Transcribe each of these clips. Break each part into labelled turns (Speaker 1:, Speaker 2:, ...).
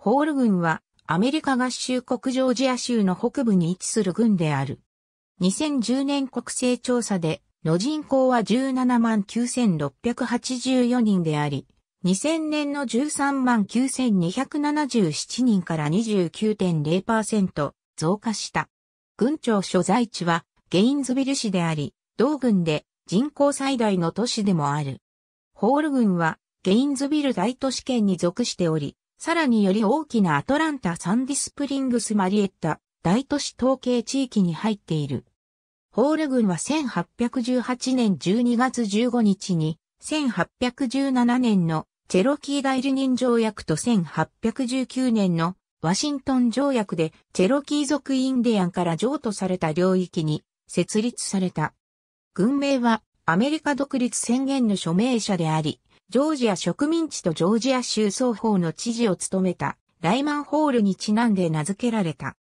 Speaker 1: ホール軍はアメリカ合衆国ジョージア州の北部に位置する軍
Speaker 2: である。2010年国勢調査での人口は17万9684人であり、2000年の13万9277人から29.0%増加した。軍庁所在地はゲインズビル市であり、同軍で人口最大の都市でもある。ホール軍はゲインズビル大都市圏に属しており、さらにより大きなアトランタサンディスプリングスマリエッタ、大都市統計地域に入っている。ホール郡は1818年12月15日に、1817年のチェロキー大理人条約と1819年のワシントン条約でチェロキー族インディアンから譲渡された領域に設立された。軍名はアメリカ独立宣言の署名者であり、ジョージア植民地とジョージア州双方の知事を務めたライマンホールにちなんで名付けられた。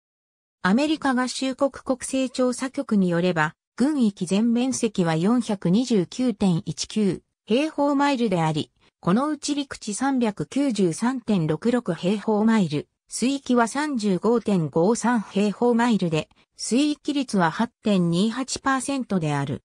Speaker 2: アメリカ合衆国国勢調査局によれば、軍域全面積は429.19平方マイルであり、このうち陸地393.66平方マイル、水域は35.53平方マイルで、水域率は8.28%である。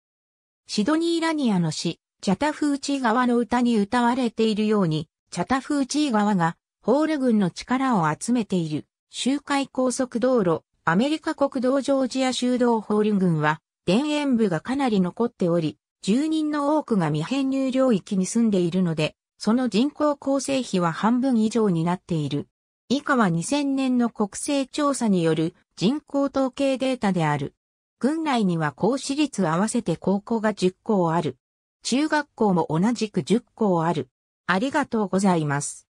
Speaker 2: シドニーラニアの市、チャタフーチー川の歌に歌われているように、チャタフーチー川が、ホール軍の力を集めている、周回高速道路、アメリカ国道ジョージア修道ホール軍は、田園部がかなり残っており、住人の多くが未編入領域に住んでいるので、その人口構成比は半分以上になっている。以下は2000年の国勢調査による人口統計データである。軍内には公私立合わせて高校が10校ある。中学
Speaker 1: 校も同じく10校ある。ありがとうございます。